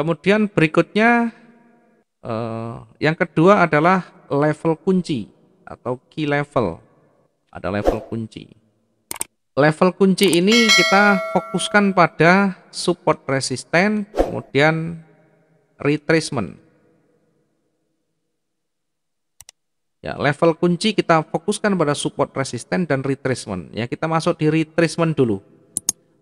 Kemudian berikutnya eh, yang kedua adalah level kunci atau key level. Ada level kunci. Level kunci ini kita fokuskan pada support resisten, kemudian retracement. Ya, level kunci kita fokuskan pada support resisten dan retracement. Ya, kita masuk di retracement dulu.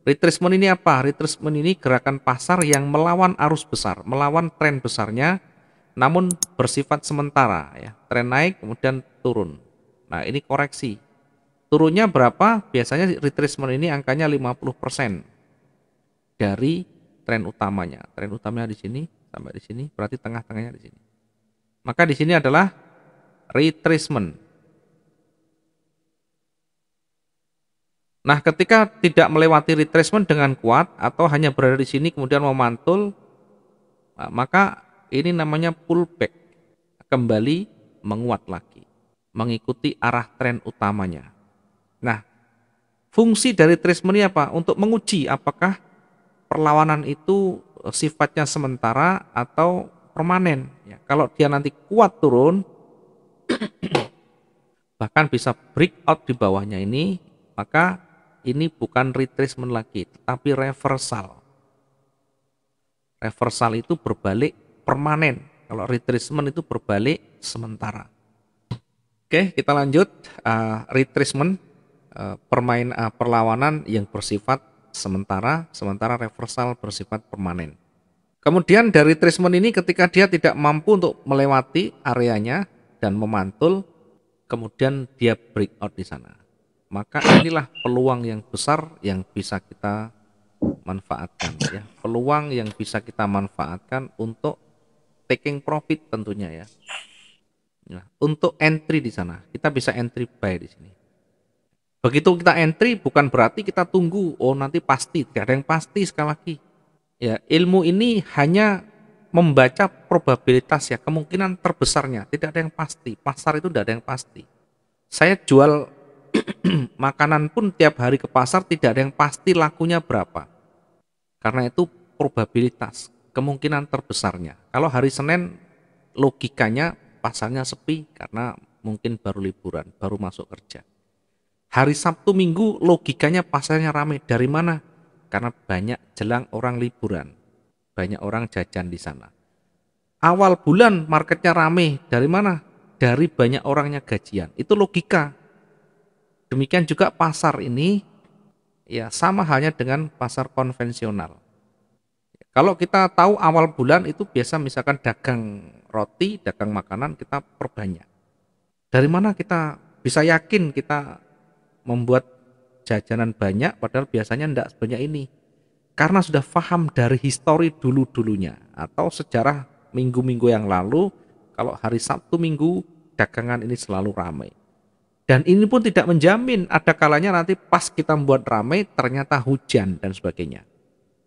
Retracement ini apa? Retracement ini gerakan pasar yang melawan arus besar, melawan tren besarnya, namun bersifat sementara. Ya. Tren naik kemudian turun. Nah ini koreksi. Turunnya berapa? Biasanya retracement ini angkanya 50% dari tren utamanya. Tren utamanya di sini sampai di sini, berarti tengah-tengahnya di sini. Maka di sini adalah retracement. Nah, ketika tidak melewati retracement dengan kuat atau hanya berada di sini kemudian memantul, eh, maka ini namanya pullback. Kembali menguat lagi, mengikuti arah tren utamanya. Nah, fungsi dari retracement ini apa? Untuk menguji apakah perlawanan itu eh, sifatnya sementara atau permanen. Ya, kalau dia nanti kuat turun, bahkan bisa break out di bawahnya ini, maka ini bukan retracement lagi, tapi reversal. Reversal itu berbalik permanen. Kalau retracement itu berbalik sementara. Oke, kita lanjut uh, eh, retracement uh, eh, permain uh, perlawanan yang bersifat sementara, sementara reversal bersifat permanen. Kemudian dari retracement ini ketika dia tidak mampu untuk melewati areanya dan memantul, kemudian dia breakout di sana maka inilah peluang yang besar yang bisa kita manfaatkan ya peluang yang bisa kita manfaatkan untuk taking profit tentunya ya nah, untuk entry di sana kita bisa entry buy di sini begitu kita entry bukan berarti kita tunggu oh nanti pasti tidak ada yang pasti sekali lagi ya ilmu ini hanya membaca probabilitas ya kemungkinan terbesarnya tidak ada yang pasti pasar itu tidak ada yang pasti saya jual makanan pun tiap hari ke pasar tidak ada yang pasti lakunya berapa. Karena itu probabilitas, kemungkinan terbesarnya. Kalau hari Senin logikanya pasarnya sepi karena mungkin baru liburan, baru masuk kerja. Hari Sabtu Minggu logikanya pasarnya ramai. Dari mana? Karena banyak jelang orang liburan. Banyak orang jajan di sana. Awal bulan marketnya ramai. Dari mana? Dari banyak orangnya gajian. Itu logika Demikian juga pasar ini ya sama halnya dengan pasar konvensional. Kalau kita tahu awal bulan itu biasa misalkan dagang roti, dagang makanan kita perbanyak. Dari mana kita bisa yakin kita membuat jajanan banyak padahal biasanya tidak sebanyak ini. Karena sudah paham dari histori dulu-dulunya atau sejarah minggu-minggu yang lalu kalau hari Sabtu minggu dagangan ini selalu ramai. Dan ini pun tidak menjamin ada kalanya nanti pas kita membuat ramai ternyata hujan dan sebagainya.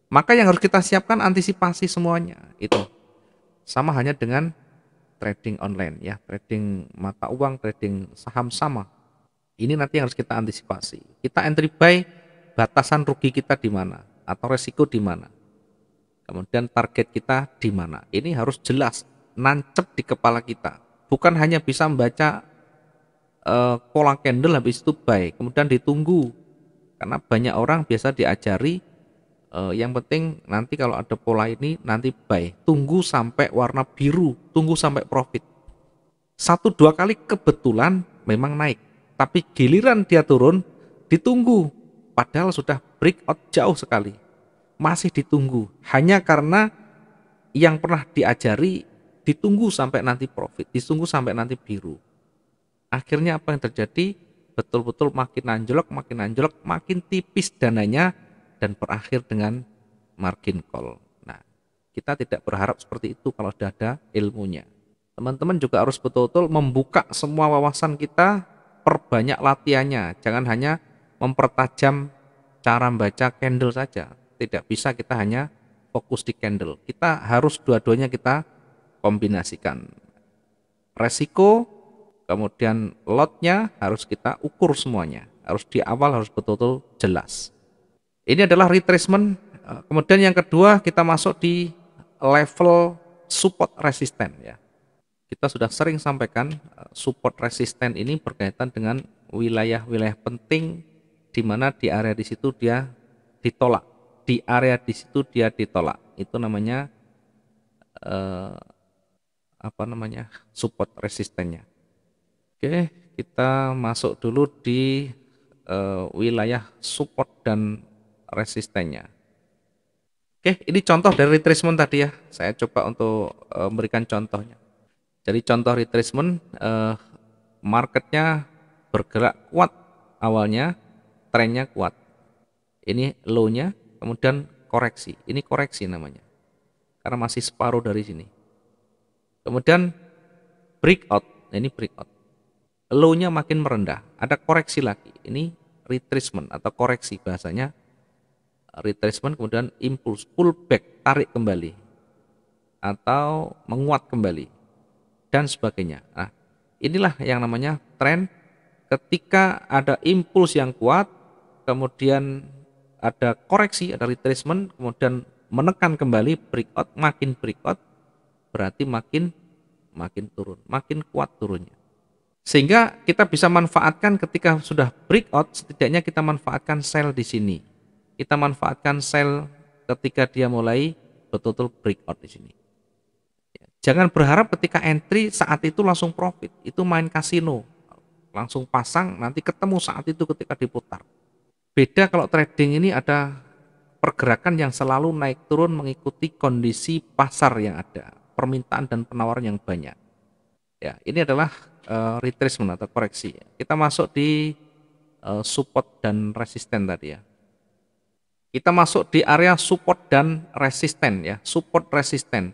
Maka yang harus kita siapkan antisipasi semuanya itu. Sama hanya dengan trading online ya, trading mata uang, trading saham sama. Ini nanti yang harus kita antisipasi. Kita entry buy batasan rugi kita di mana atau resiko di mana. Kemudian target kita di mana. Ini harus jelas nancep di kepala kita. Bukan hanya bisa membaca uh, eh, candle habis itu buy kemudian ditunggu karena banyak orang biasa diajari uh, yang penting nanti kalau ada pola ini nanti buy tunggu sampai warna biru tunggu sampai profit satu dua kali kebetulan memang naik tapi giliran dia turun ditunggu padahal sudah break out jauh sekali masih ditunggu hanya karena yang pernah diajari ditunggu sampai nanti profit ditunggu sampai nanti biru Akhirnya apa yang terjadi? Betul-betul makin anjlok, makin anjlok, makin tipis dananya dan berakhir dengan margin call. Nah, kita tidak berharap seperti itu kalau sudah ada ilmunya. Teman-teman juga harus betul-betul membuka semua wawasan kita, perbanyak latihannya. Jangan hanya mempertajam cara membaca candle saja. Tidak bisa kita hanya fokus di candle. Kita harus dua-duanya kita kombinasikan. Resiko Kemudian lotnya harus kita ukur semuanya. Harus di awal harus betul-betul jelas. Ini adalah retracement. Eh, kemudian yang kedua kita masuk di level support resisten ya. Kita sudah sering sampaikan eh, support resisten ini berkaitan dengan wilayah-wilayah penting di mana di area di situ dia ditolak. Di area di situ dia ditolak. Itu namanya eh, apa namanya? support resistennya. Oke, kita masuk dulu di uh, wilayah support dan resistennya. Oke, ini contoh dari retracement tadi ya. Saya coba untuk uh, memberikan contohnya. Jadi contoh retracement uh, eh, marketnya bergerak kuat awalnya, trennya kuat. Ini low-nya, kemudian koreksi. Ini koreksi namanya. Karena masih separuh dari sini. Kemudian breakout. Nah, ini breakout low-nya makin merendah. Ada koreksi lagi. Ini retracement atau koreksi bahasanya retracement kemudian impuls pullback tarik kembali atau menguat kembali dan sebagainya. Nah, inilah yang namanya trend ketika ada impuls yang kuat kemudian ada koreksi, ada retracement, kemudian menekan kembali breakout makin breakout berarti makin makin turun, makin kuat turunnya. Sehingga kita bisa manfaatkan ketika sudah breakout, setidaknya kita manfaatkan sell di sini. Kita manfaatkan sell ketika dia mulai betul-betul breakout di sini. Jangan berharap ketika entry saat itu langsung profit. Itu main kasino. Langsung pasang, nanti ketemu saat itu ketika diputar. Beda kalau trading ini ada pergerakan yang selalu naik turun mengikuti kondisi pasar yang ada, permintaan dan penawaran yang banyak. Ya, ini adalah uh, eh, retracement atau koreksi. Kita masuk di uh, support dan resisten tadi ya. Kita masuk di area support dan resisten ya, support resisten.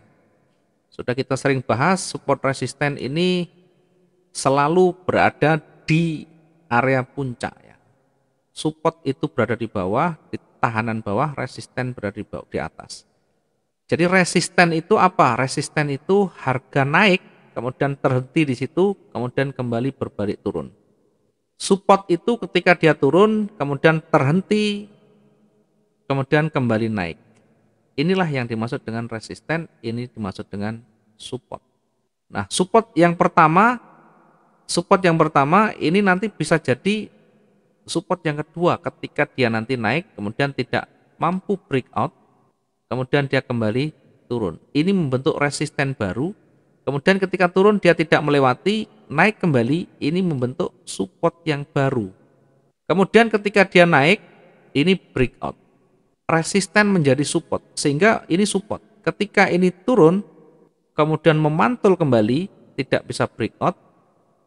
Sudah kita sering bahas support resisten ini selalu berada di area puncak ya. Support itu berada di bawah, di tahanan bawah, resisten berada di bawah di atas. Jadi resisten itu apa? Resisten itu harga naik kemudian terhenti di situ, kemudian kembali berbalik turun. Support itu ketika dia turun, kemudian terhenti, kemudian kembali naik. Inilah yang dimaksud dengan resisten, ini dimaksud dengan support. Nah, support yang pertama, support yang pertama ini nanti bisa jadi support yang kedua ketika dia nanti naik, kemudian tidak mampu breakout, kemudian dia kembali turun. Ini membentuk resisten baru Kemudian ketika turun dia tidak melewati, naik kembali, ini membentuk support yang baru. Kemudian ketika dia naik, ini breakout. Resisten menjadi support, sehingga ini support. Ketika ini turun, kemudian memantul kembali, tidak bisa breakout,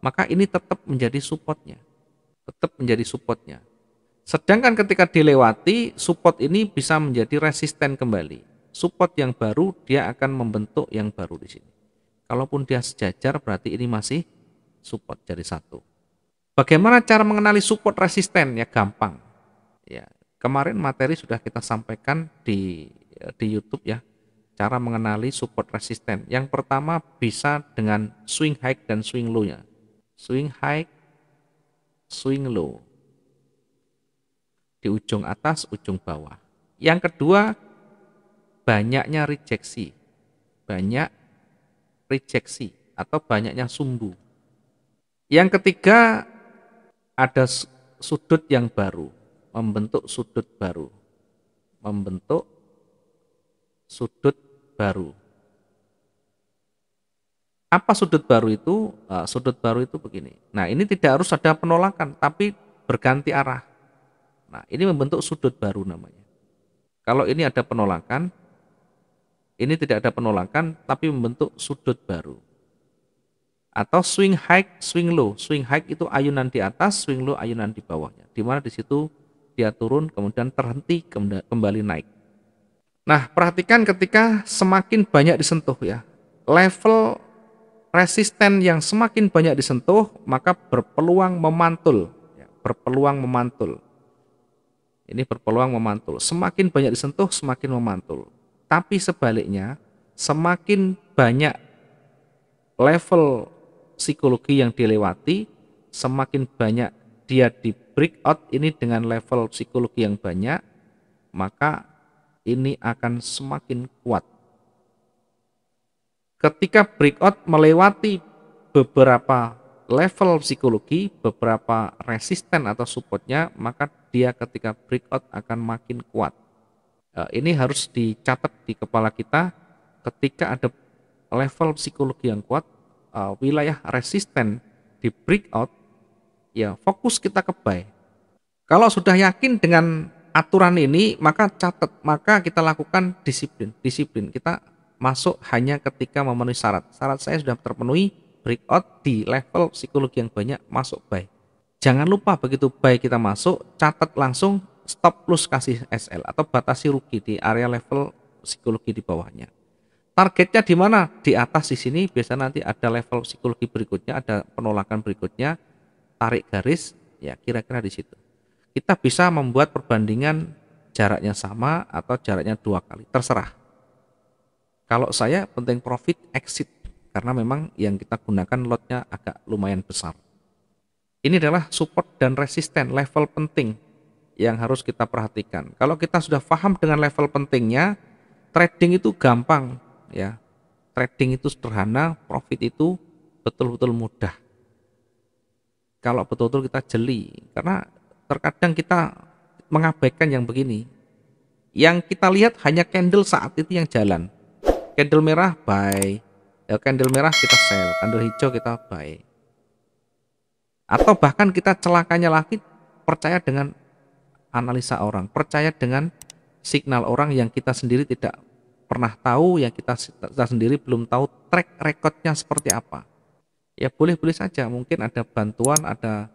maka ini tetap menjadi supportnya. Tetap menjadi supportnya. Sedangkan ketika dilewati, support ini bisa menjadi resisten kembali. Support yang baru, dia akan membentuk yang baru di sini. Kalaupun dia sejajar berarti ini masih support jadi satu. Bagaimana cara mengenali support resisten? Ya gampang. Ya, kemarin materi sudah kita sampaikan di di YouTube ya. Cara mengenali support resisten. Yang pertama bisa dengan swing high dan swing low ya. Swing high, swing low. Di ujung atas, ujung bawah. Yang kedua banyaknya rejeksi. Banyak rejeksi atau banyaknya sumbu. Yang ketiga ada sudut yang baru, membentuk sudut baru. Membentuk sudut baru. Apa sudut baru itu? E, sudut baru itu begini. Nah, ini tidak harus ada penolakan, tapi berganti arah. Nah, ini membentuk sudut baru namanya. Kalau ini ada penolakan, ini tidak ada penolakan, tapi membentuk sudut baru. Atau swing high, swing low. Swing high itu ayunan di atas, swing low ayunan di bawahnya. Di mana di situ dia turun, kemudian terhenti, kembali naik. Nah, perhatikan ketika semakin banyak disentuh ya. Level resisten yang semakin banyak disentuh, maka berpeluang memantul. Ya. berpeluang memantul. Ini berpeluang memantul. Semakin banyak disentuh, semakin memantul. Tapi sebaliknya, semakin banyak level psikologi yang dilewati, semakin banyak dia di breakout ini dengan level psikologi yang banyak, maka ini akan semakin kuat. Ketika breakout melewati beberapa level psikologi, beberapa resisten atau supportnya, maka dia ketika breakout akan makin kuat. Eh, ini harus dicatat di kepala kita ketika ada level psikologi yang kuat eh, wilayah resisten di breakout ya fokus kita ke buy kalau sudah yakin dengan aturan ini maka catat maka kita lakukan disiplin disiplin kita masuk hanya ketika memenuhi syarat syarat saya sudah terpenuhi breakout di level psikologi yang banyak masuk buy jangan lupa begitu buy kita masuk catat langsung stop loss kasih SL atau batasi rugi di area level psikologi di bawahnya. Targetnya di mana? Di atas di sini biasa nanti ada level psikologi berikutnya, ada penolakan berikutnya, tarik garis, ya kira-kira di situ. Kita bisa membuat perbandingan jaraknya sama atau jaraknya dua kali, terserah. Kalau saya penting profit exit karena memang yang kita gunakan lotnya agak lumayan besar. Ini adalah support dan resisten level penting yang harus kita perhatikan. Kalau kita sudah paham dengan level pentingnya, trading itu gampang ya. Trading itu sederhana, profit itu betul-betul mudah. Kalau betul-betul kita jeli, karena terkadang kita mengabaikan yang begini. Yang kita lihat hanya candle saat itu yang jalan. Candle merah buy, ya, candle merah kita sell, candle hijau kita buy. Atau bahkan kita celakanya lagi percaya dengan analisa orang, percaya dengan signal orang yang kita sendiri tidak pernah tahu, yang kita, kita sendiri belum tahu track recordnya seperti apa. Ya boleh-boleh saja, mungkin ada bantuan, ada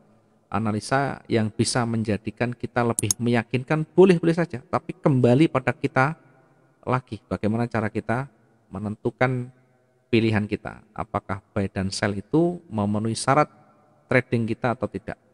analisa yang bisa menjadikan kita lebih meyakinkan, boleh-boleh saja. Tapi kembali pada kita lagi, bagaimana cara kita menentukan pilihan kita. Apakah buy dan sell itu memenuhi syarat trading kita atau tidak.